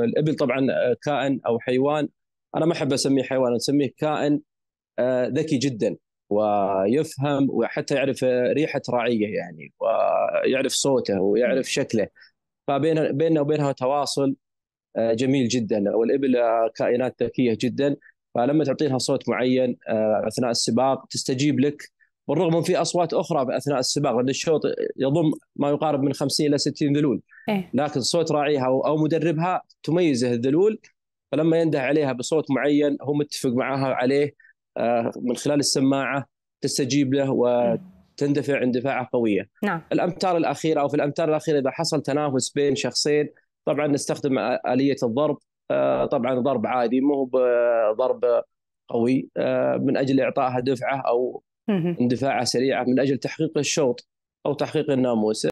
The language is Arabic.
الابل طبعا آه، كائن او حيوان انا ما احب اسميه حيوان اسميه كائن آه، ذكي جدا ويفهم وحتى يعرف ريحه راعيه يعني ويعرف صوته ويعرف شكله فبين بيننا وبينها تواصل آه، جميل جدا والابل كائنات ذكيه جدا فلما تعطيها صوت معين اثناء السباق تستجيب لك بالرغم من في اصوات اخرى اثناء السباق لان الشوط يضم ما يقارب من 50 الى 60 ذلول لكن إيه. صوت راعيها او مدربها تميزه الذلول فلما ينده عليها بصوت معين هو متفق معها عليه آه، من خلال السماعه تستجيب له وتندفع اندفاعه قويه. نعم. الامتار الاخيره او في الامتار الاخيره اذا حصل تنافس بين شخصين طبعا نستخدم اليه الضرب آه، طبعا ضرب عادي مو بضرب قوي آه، من اجل اعطائها دفعه او اندفاعه سريعه من اجل تحقيق الشوط او تحقيق الناموس